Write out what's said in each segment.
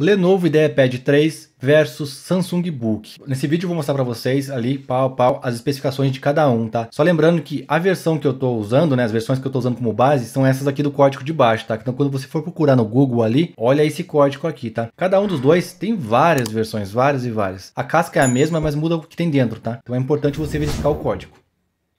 Lenovo IdeaPad 3 versus Samsung Book. Nesse vídeo eu vou mostrar para vocês ali pau a pau as especificações de cada um, tá? Só lembrando que a versão que eu tô usando, né, as versões que eu tô usando como base são essas aqui do código de baixo, tá? Então quando você for procurar no Google ali, olha esse código aqui, tá? Cada um dos dois tem várias versões, várias e várias. A casca é a mesma, mas muda o que tem dentro, tá? Então é importante você verificar o código.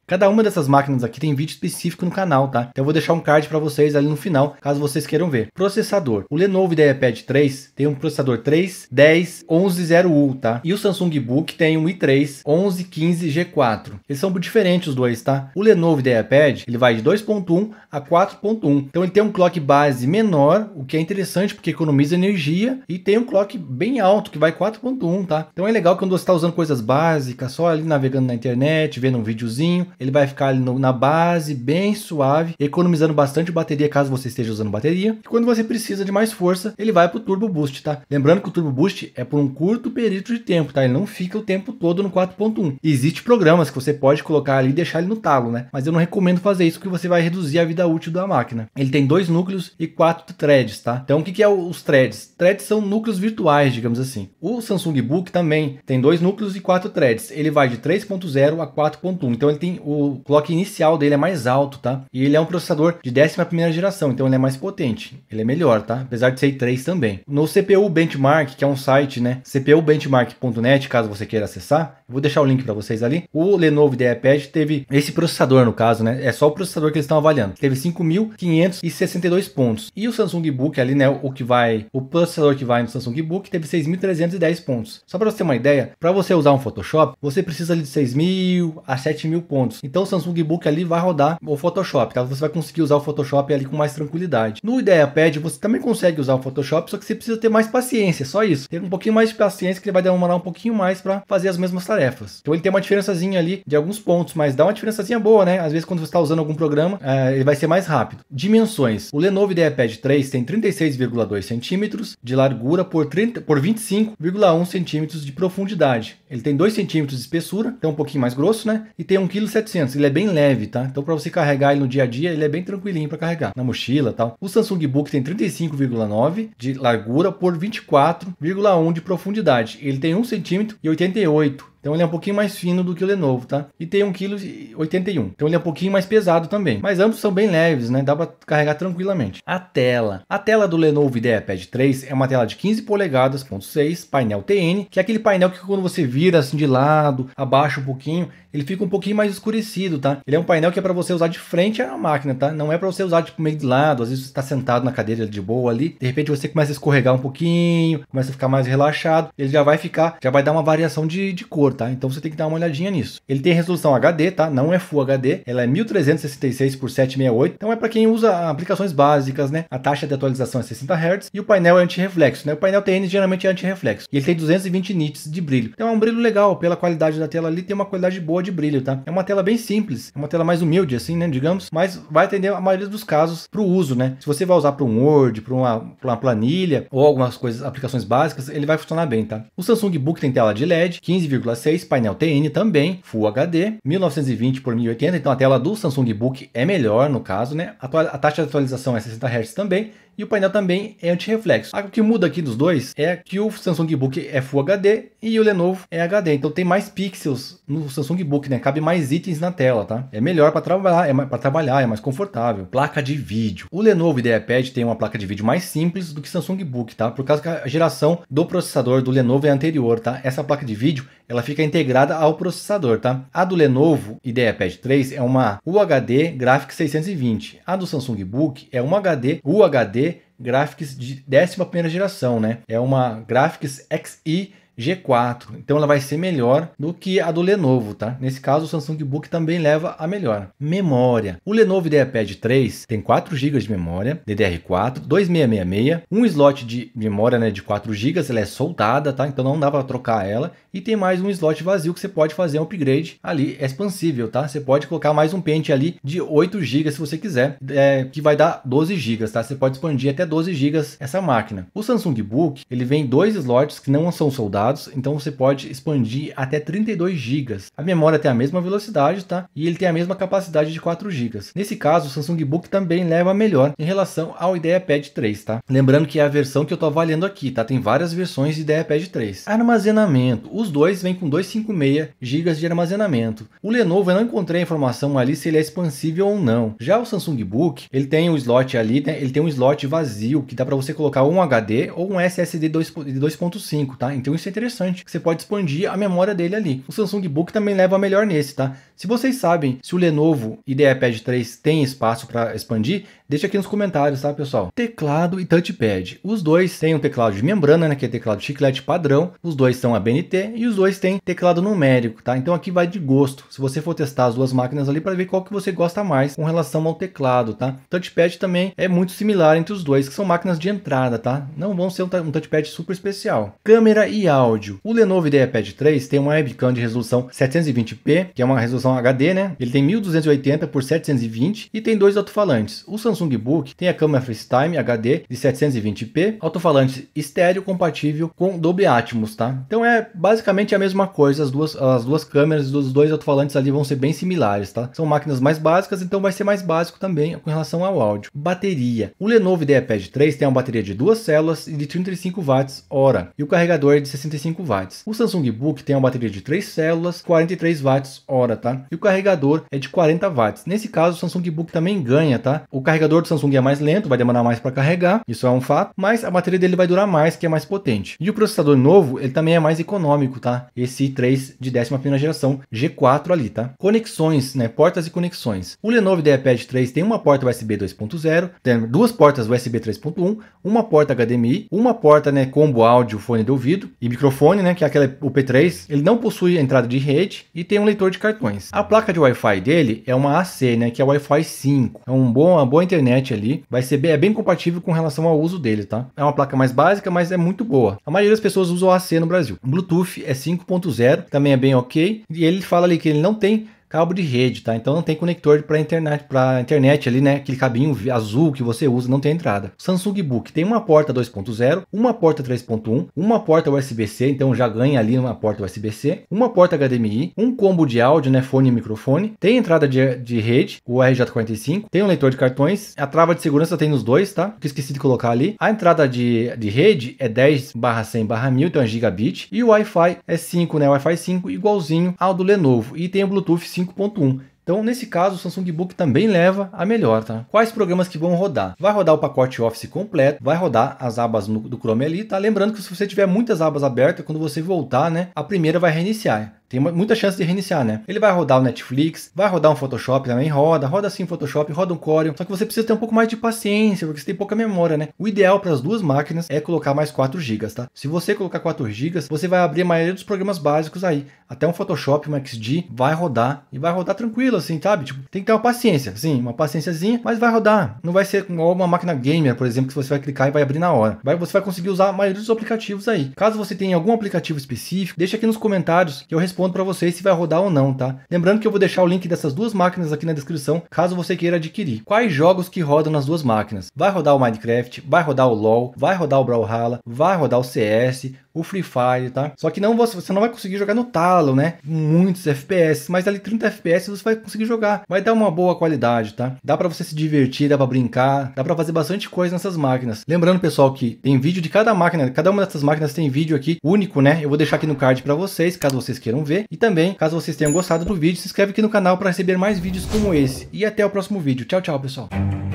Cada uma dessas máquinas aqui tem vídeo específico no canal, tá? Então eu vou deixar um card para vocês ali no final, caso vocês queiram ver. Processador. O Lenovo IdeaPad 3 tem um processador 3 10 u tá? E o Samsung Book tem um i3 G4. Eles são diferentes os dois, tá? O Lenovo IdeaPad, ele vai de 2.1 a 4.1. Então ele tem um clock base menor, o que é interessante porque economiza energia e tem um clock bem alto, que vai 4.1, tá? Então é legal quando você está usando coisas básicas, só ali navegando na internet, vendo um videozinho, ele vai ficar ali no, na base, bem suave, economizando bastante bateria caso você esteja usando bateria. E quando você precisa de mais força, ele vai para o Turbo Boost, tá? Lembrando que o Turbo Boost é por um curto período de tempo, tá? Ele não fica o tempo todo no 4.1. Existem programas que você pode colocar ali e deixar ele no talo, né? Mas eu não recomendo fazer isso porque você vai reduzir a vida útil da máquina. Ele tem dois núcleos e quatro threads, tá? Então o que, que é os threads? Threads são núcleos virtuais, digamos assim. O Samsung Book também tem dois núcleos e quatro threads. Ele vai de 3.0 a 4.1. Então ele tem o clock inicial dele é mais alto, tá? E ele é um processador de 11 geração, então ele é mais potente, ele é melhor, tá? Apesar de ser i3 também. No CPU Benchmark, que é um site, né? cpubenchmark.net, caso você queira acessar, eu vou deixar o link para vocês ali. O Lenovo IdeaPad teve esse processador, no caso, né? É só o processador que eles estão avaliando. Teve 5.562 pontos. E o Samsung Book ali, né? O que vai, o processador que vai no Samsung Book teve 6.310 pontos. Só para você ter uma ideia, para você usar um Photoshop, você precisa ali de 6.000 a 7.000 pontos. Então o Samsung Book ali vai rodar o Photoshop, tá? Você vai conseguir usar o Photoshop ali com mais tranquilidade. No IdeaPad você também consegue usar o Photoshop, só que você precisa ter mais paciência, só isso. Ter um pouquinho mais de paciência que ele vai demorar um pouquinho mais para fazer as mesmas tarefas. Então ele tem uma diferençazinha ali de alguns pontos, mas dá uma diferençazinha boa, né? Às vezes quando você está usando algum programa, é, ele vai ser mais rápido. Dimensões. O Lenovo IdeaPad 3 tem 36,2 centímetros de largura por, por 25,1 centímetros de profundidade. Ele tem 2 centímetros de espessura, então um pouquinho mais grosso, né? E tem 1,7 700. Ele é bem leve, tá? Então para você carregar ele no dia a dia, ele é bem tranquilinho para carregar na mochila, tal. O Samsung Book tem 35,9 de largura por 24,1 de profundidade. Ele tem 1 cm e 88 então ele é um pouquinho mais fino do que o Lenovo, tá? E tem 1,81kg. Então ele é um pouquinho mais pesado também. Mas ambos são bem leves, né? Dá para carregar tranquilamente. A tela. A tela do Lenovo IdeaPad 3 é uma tela de 15 polegadas, ponto 6, painel TN, que é aquele painel que quando você vira assim de lado, abaixa um pouquinho, ele fica um pouquinho mais escurecido, tá? Ele é um painel que é para você usar de frente à máquina, tá? Não é para você usar tipo meio de lado, às vezes você tá sentado na cadeira de boa ali, de repente você começa a escorregar um pouquinho, começa a ficar mais relaxado, ele já vai ficar, já vai dar uma variação de, de cor tá? Então você tem que dar uma olhadinha nisso. Ele tem resolução HD, tá? Não é Full HD, ela é 1366 por 768. Então é para quem usa aplicações básicas, né? A taxa de atualização é 60 Hz e o painel é anti-reflexo, né? O painel TN geralmente é anti-reflexo. E ele tem 220 nits de brilho. Então é um brilho legal pela qualidade da tela ali, tem uma qualidade boa de brilho, tá? É uma tela bem simples, é uma tela mais humilde assim, né, digamos, mas vai atender a maioria dos casos para o uso, né? Se você vai usar para um Word, para uma, uma planilha ou algumas coisas, aplicações básicas, ele vai funcionar bem, tá? O Samsung Book tem tela de LED, 15,5 6, painel TN também, Full HD, 1920 por 1080, então a tela do Samsung Book é melhor no caso, né? A taxa de atualização é 60 Hz também e o painel também é anti-reflexo. O que muda aqui dos dois é que o Samsung Book é Full HD e o Lenovo é HD. Então tem mais pixels no Samsung Book, né? Cabe mais itens na tela, tá? É melhor para trabalhar, é para trabalhar, é mais confortável. Placa de vídeo. O Lenovo IdeaPad tem uma placa de vídeo mais simples do que Samsung Book, tá? Por causa que a geração do processador do Lenovo é anterior, tá? Essa placa de vídeo ela fica integrada ao processador, tá? A do Lenovo IdeaPad 3 é uma UHD Graphics 620. A do Samsung Book é uma HD UHD Graphics de décima primeira geração, né? É uma Graphics XE G4. Então ela vai ser melhor do que a do Lenovo, tá? Nesse caso, o Samsung Book também leva a melhor. Memória. O Lenovo IdeaPad 3 tem 4 GB de memória, DDR4, 2666, um slot de memória né, de 4 GB, ela é soldada, tá? Então não dá para trocar ela. E tem mais um slot vazio que você pode fazer um upgrade ali é expansível, tá? Você pode colocar mais um pente ali de 8 GB se você quiser, é, que vai dar 12 GB, tá? Você pode expandir até 12 GB essa máquina. O Samsung Book, ele vem dois slots que não são soldados, dados, então você pode expandir até 32 GB. A memória tem a mesma velocidade, tá? E ele tem a mesma capacidade de 4 GB. Nesse caso, o Samsung Book também leva melhor em relação ao IdeaPad 3, tá? Lembrando que é a versão que eu tô avaliando aqui, tá? Tem várias versões de IdeaPad 3. Armazenamento. Os dois vêm com 256 GB de armazenamento. O Lenovo eu não encontrei a informação ali se ele é expansível ou não. Já o Samsung Book, ele tem um slot ali, né? Ele tem um slot vazio que dá para você colocar um HD ou um SSD 2.5, tá? Então isso é interessante, que você pode expandir a memória dele ali. O Samsung Book também leva a melhor nesse, tá? Se vocês sabem se o Lenovo IdeaPad 3 tem espaço para expandir, deixa aqui nos comentários, tá, pessoal? Teclado e touchpad. Os dois têm um teclado de membrana, né, que é teclado chiclete padrão. Os dois são ABNT e os dois têm teclado numérico, tá? Então aqui vai de gosto. Se você for testar as duas máquinas ali para ver qual que você gosta mais com relação ao teclado, tá? Touchpad também é muito similar entre os dois, que são máquinas de entrada, tá? Não vão ser um, um touchpad super especial. Câmera e áudio. O Lenovo IdeaPad 3 tem uma webcam de resolução 720p, que é uma resolução versão HD, né? Ele tem 1280 por 720 e tem dois alto-falantes. O Samsung Book tem a câmera FaceTime HD de 720p, alto-falante estéreo compatível com Dolby Atmos, tá? Então é basicamente a mesma coisa, as duas, as duas câmeras dos dois alto-falantes ali vão ser bem similares, tá? São máquinas mais básicas, então vai ser mais básico também com relação ao áudio. Bateria. O Lenovo IdeaPad 3 tem uma bateria de duas células e de 35 watts hora, e o carregador é de 65 watts. O Samsung Book tem uma bateria de três células, 43 watts hora, tá? E o carregador é de 40 watts. Nesse caso, o Samsung Book também ganha, tá? O carregador do Samsung é mais lento, vai demorar mais para carregar, isso é um fato, mas a bateria dele vai durar mais, que é mais potente. E o processador novo, ele também é mais econômico, tá? Esse 3 de 11ª geração G4 ali, tá? Conexões, né? Portas e conexões. O Lenovo IdeaPad 3 tem uma porta USB 2.0, tem duas portas USB 3.1, uma porta HDMI, uma porta, né, combo áudio, fone de ouvido e microfone, né, que é aquela o P3. Ele não possui entrada de rede e tem um leitor de cartões. A placa de Wi-Fi dele é uma AC, né, que é Wi-Fi 5. É um bom, uma boa internet ali, vai ser bem, é bem compatível com relação ao uso dele, tá? É uma placa mais básica, mas é muito boa. A maioria das pessoas usa o AC no Brasil. Bluetooth é 5.0, também é bem ok, e ele fala ali que ele não tem cabo de rede, tá? Então não tem conector para internet, para internet ali, né? Aquele cabinho azul que você usa não tem entrada. Samsung Book tem uma porta 2.0, uma porta 3.1, uma porta USB-C, então já ganha ali uma porta USB-C, uma porta HDMI, um combo de áudio, né? Fone e microfone, tem entrada de, de rede, o RJ45, tem um leitor de cartões, a trava de segurança tem nos dois, tá? Que esqueci de colocar ali. A entrada de, de rede é 10 100 1000, então é gigabit, e o Wi-Fi é 5, né? Wi-Fi 5 igualzinho ao do Lenovo, e tem o Bluetooth 5 5.1. Então, nesse caso, o Samsung Book também leva a melhor, tá? Quais programas que vão rodar? Vai rodar o pacote Office completo, vai rodar as abas do Chrome ali, tá? Lembrando que se você tiver muitas abas abertas, quando você voltar, né, a primeira vai reiniciar tem muita chance de reiniciar, né? Ele vai rodar o Netflix, vai rodar um Photoshop também, roda, roda sim Photoshop, roda um Corel, só que você precisa ter um pouco mais de paciência, porque você tem pouca memória, né? O ideal para as duas máquinas é colocar mais 4 GB, tá? Se você colocar 4 GB, você vai abrir a maioria dos programas básicos aí, até um Photoshop, um XD, vai rodar e vai rodar tranquilo assim, sabe? Tipo, tem que ter uma paciência, sim, uma paciênciazinha, mas vai rodar. Não vai ser igual uma máquina gamer, por exemplo, que você vai clicar e vai abrir na hora. Vai, você vai conseguir usar a maioria dos aplicativos aí. Caso você tenha algum aplicativo específico, deixa aqui nos comentários que eu respondo respondo para vocês se vai rodar ou não, tá? Lembrando que eu vou deixar o link dessas duas máquinas aqui na descrição, caso você queira adquirir. Quais jogos que rodam nas duas máquinas? Vai rodar o Minecraft, vai rodar o LoL, vai rodar o Brawlhalla, vai rodar o CS, o Free Fire, tá? Só que não você não vai conseguir jogar no talo, né? Muitos FPS, mas ali 30 FPS você vai conseguir jogar. Vai dar uma boa qualidade, tá? Dá para você se divertir, dá para brincar, dá para fazer bastante coisa nessas máquinas. Lembrando, pessoal, que tem vídeo de cada máquina, cada uma dessas máquinas tem vídeo aqui único, né? Eu vou deixar aqui no card para vocês, caso vocês queiram ver. E também, caso vocês tenham gostado do vídeo, se inscreve aqui no canal para receber mais vídeos como esse. E até o próximo vídeo. Tchau, tchau, pessoal.